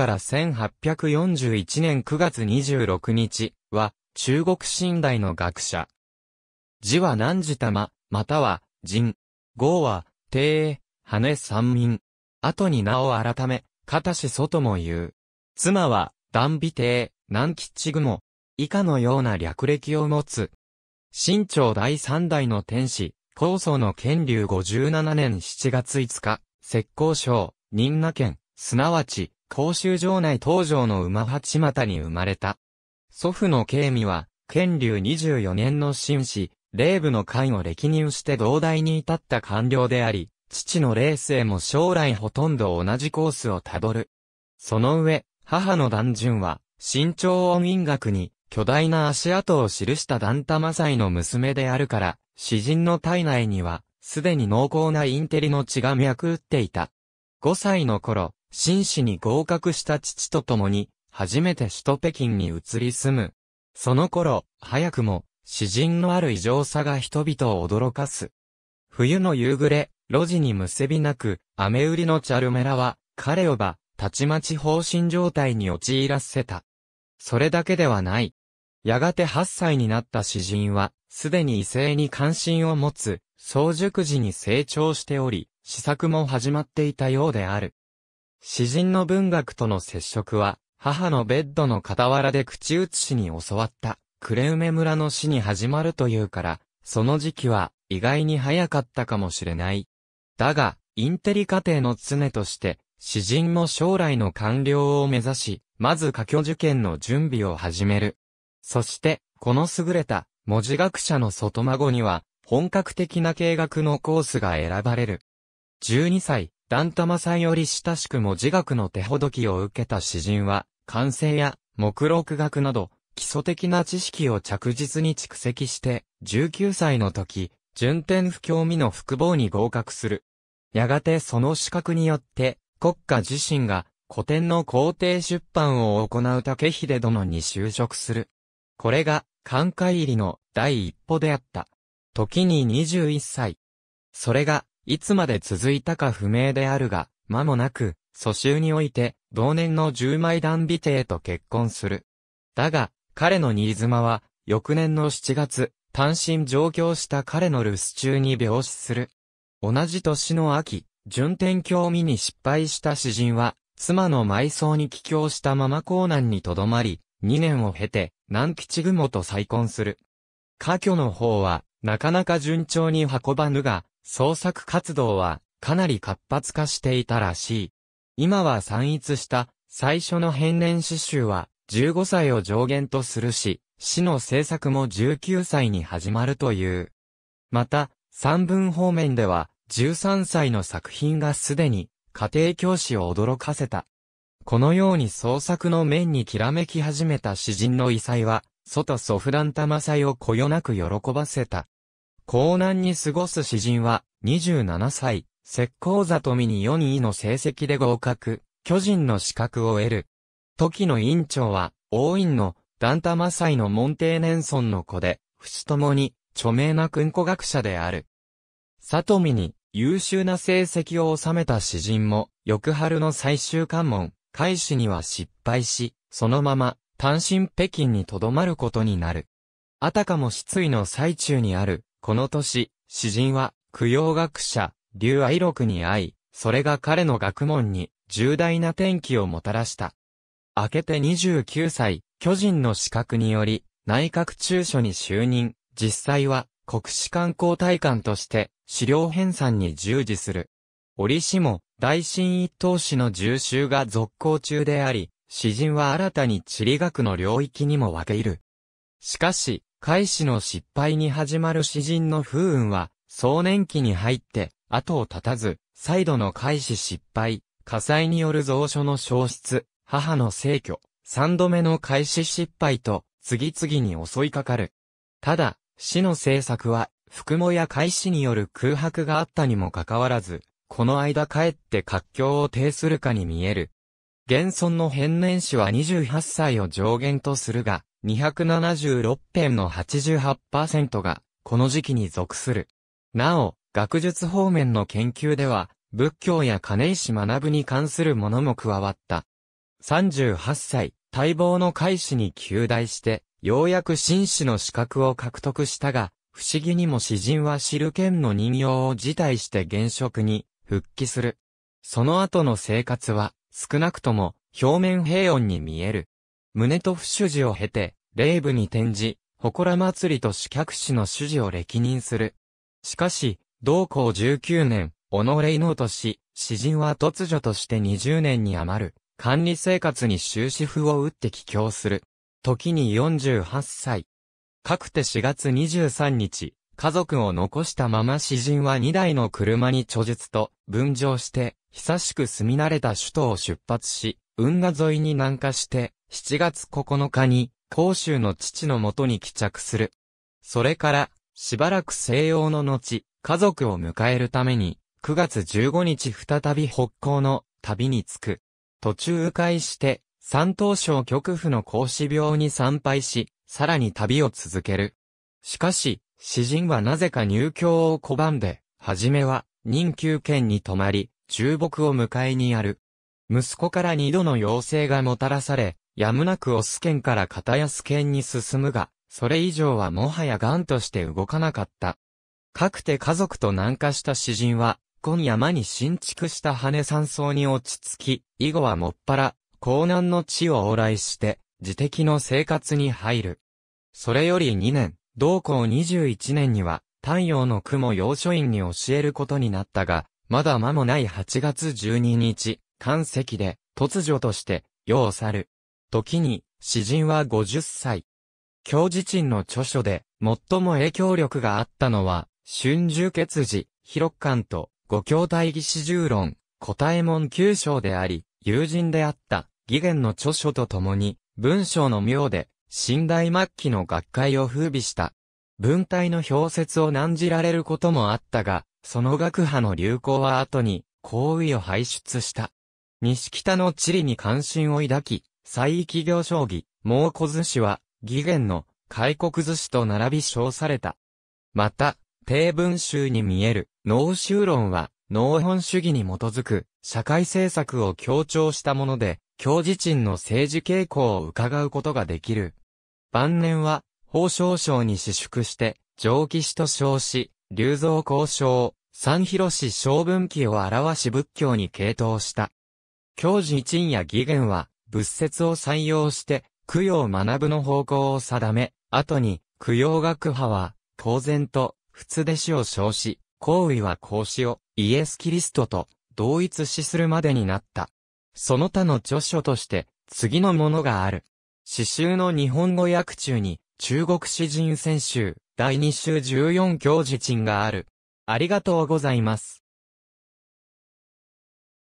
から1841年9月26日は、中国寝台の学者。字は南寺玉、または、人。号は、帝、羽三民。後に名を改め、片氏外も言う。妻は、断尾帝、南吉雲。以下のような略歴を持つ。清朝第三代の天使、高祖の建立57年7月5日、浙江省、新名県、すなわち、甲州城内東城の馬八股に生まれた。祖父の慶美は、建流24年の紳士、霊部の会を歴任して同大に至った官僚であり、父の霊生も将来ほとんど同じコースをたどる。その上、母の段順は、新潮音音楽に、巨大な足跡を記した段玉祭の娘であるから、詩人の体内には、すでに濃厚なインテリの血が脈打っていた。5歳の頃、真士に合格した父と共に、初めて首都北京に移り住む。その頃、早くも、詩人のある異常さが人々を驚かす。冬の夕暮れ、路地にむせびなく、雨売りのチャルメラは、彼をば、たちまち放心状態に陥らせた。それだけではない。やがて8歳になった詩人は、すでに異性に関心を持つ、早熟時に成長しており、試作も始まっていたようである。詩人の文学との接触は、母のベッドの傍らで口移しに教わった、クレウメ村の詩に始まるというから、その時期は意外に早かったかもしれない。だが、インテリ家庭の常として、詩人も将来の官僚を目指し、まず科挙受験の準備を始める。そして、この優れた文字学者の外孫には、本格的な計学のコースが選ばれる。12歳、ダンタマさんより親しくも自学の手ほどきを受けた詩人は、完成や目録学など、基礎的な知識を着実に蓄積して、19歳の時、順天不興味の複棒に合格する。やがてその資格によって、国家自身が古典の皇帝出版を行う竹秀殿に就職する。これが、寛解入りの第一歩であった。時に21歳。それが、いつまで続いたか不明であるが、間もなく、蘇州において、同年の十枚断尾帝と結婚する。だが、彼の新妻は、翌年の7月、単身上京した彼の留守中に病死する。同じ年の秋、順天興見に失敗した詩人は、妻の埋葬に帰郷したまま江南に留まり、2年を経て、南吉雲と再婚する。家居の方は、なかなか順調に運ばぬが、創作活動はかなり活発化していたらしい。今は散逸した最初の変年詩集は15歳を上限とするし、詩の制作も19歳に始まるという。また、三文方面では13歳の作品がすでに家庭教師を驚かせた。このように創作の面にきらめき始めた詩人の異彩は、外祖父マ玉イをこよなく喜ばせた。高難に過ごす詩人は、27歳、石膏座富に4位の成績で合格、巨人の資格を得る。時の院長は、王院の、ダンタマサイのモンテーネンソンの子で、父ともに、著名な訓古学者である。里見に、優秀な成績を収めた詩人も、翌春の最終関門、開始には失敗し、そのまま、単身北京に留まることになる。あたかも失意の最中にある、この年、詩人は、供養学者、劉愛禄に会い、それが彼の学問に重大な転機をもたらした。明けて29歳、巨人の資格により、内閣中書に就任、実際は国史観光大官として資料編纂に従事する。折しも大新一等史の重修が続行中であり、詩人は新たに地理学の領域にも分け入る。しかし、開始の失敗に始まる詩人の風雲は、壮年期に入って、後を絶たず、再度の開始失敗、火災による蔵書の消失、母の逝去、三度目の開始失敗と、次々に襲いかかる。ただ、詩の制作は、服もや開始による空白があったにもかかわらず、この間帰って活況を呈するかに見える。現存の変年史は28歳を上限とするが、276編の88%が、この時期に属する。なお、学術方面の研究では、仏教や金石学に関するものも加わった。38歳、待望の開始に求大して、ようやく紳士の資格を獲得したが、不思議にも詩人は知る剣の人形を辞退して現職に復帰する。その後の生活は少なくとも表面平穏に見える。胸と不主事を経て、霊部に転じ、祠祭りと四脚師の主事を歴任する。しかし、同校19年、己の能とし、詩人は突如として20年に余る、管理生活に終止符を打って帰郷する。時に48歳。かくて4月23日、家族を残したまま詩人は2台の車に著述と、分譲して、久しく住み慣れた首都を出発し、運河沿いに南下して、7月9日に、甲州の父のもとに帰着する。それから、しばらく西洋の後、家族を迎えるために、9月15日再び北港の旅に着く。途中迂回して、山東省極府の孔子病に参拝し、さらに旅を続ける。しかし、詩人はなぜか入居を拒んで、はじめは、任休県に泊まり、中木を迎えにある。息子から二度の要請がもたらされ、やむなくオス県から片安県に進むが、それ以上はもはや癌として動かなかった。かくて家族と南下した詩人は、今山に新築した羽山荘に落ち着き、以後はもっぱら、江南の地を往来して、自適の生活に入る。それより2年、同校21年には、太陽の雲要所院に教えることになったが、まだ間もない8月12日、関石で、突如として、世を去る。時に、詩人は50歳。教自鎮の著書で、最も影響力があったのは、春秋決時、広巻と、五兄弟義史従論、答え門九章であり、友人であった、義元の著書と共に、文章の妙で、新代末期の学会を風靡した。文体の表説を難じられることもあったが、その学派の流行は後に、皇位を排出した。西北の地理に関心を抱き、西域業将棋、猛虎寿司は、義元の、開国寿司と並び称された。また、定文集に見える、農州論は、農本主義に基づく、社会政策を強調したもので、教自賃の政治傾向を伺うことができる。晩年は、法省省に私縮して、上記師と称し、流蔵交渉、三広市小文記を表し仏教に傾倒した。教寺陳や義言は、仏説を採用して、供養学ぶの方向を定め、後に、供養学派は、公然と、仏弟子を称し、行為は孔子を、イエス・キリストと、同一視するまでになった。その他の著書として、次のものがある。詩集の日本語訳中に、中国詩人選集、第2集14教授鎮がある。ありがとうございます。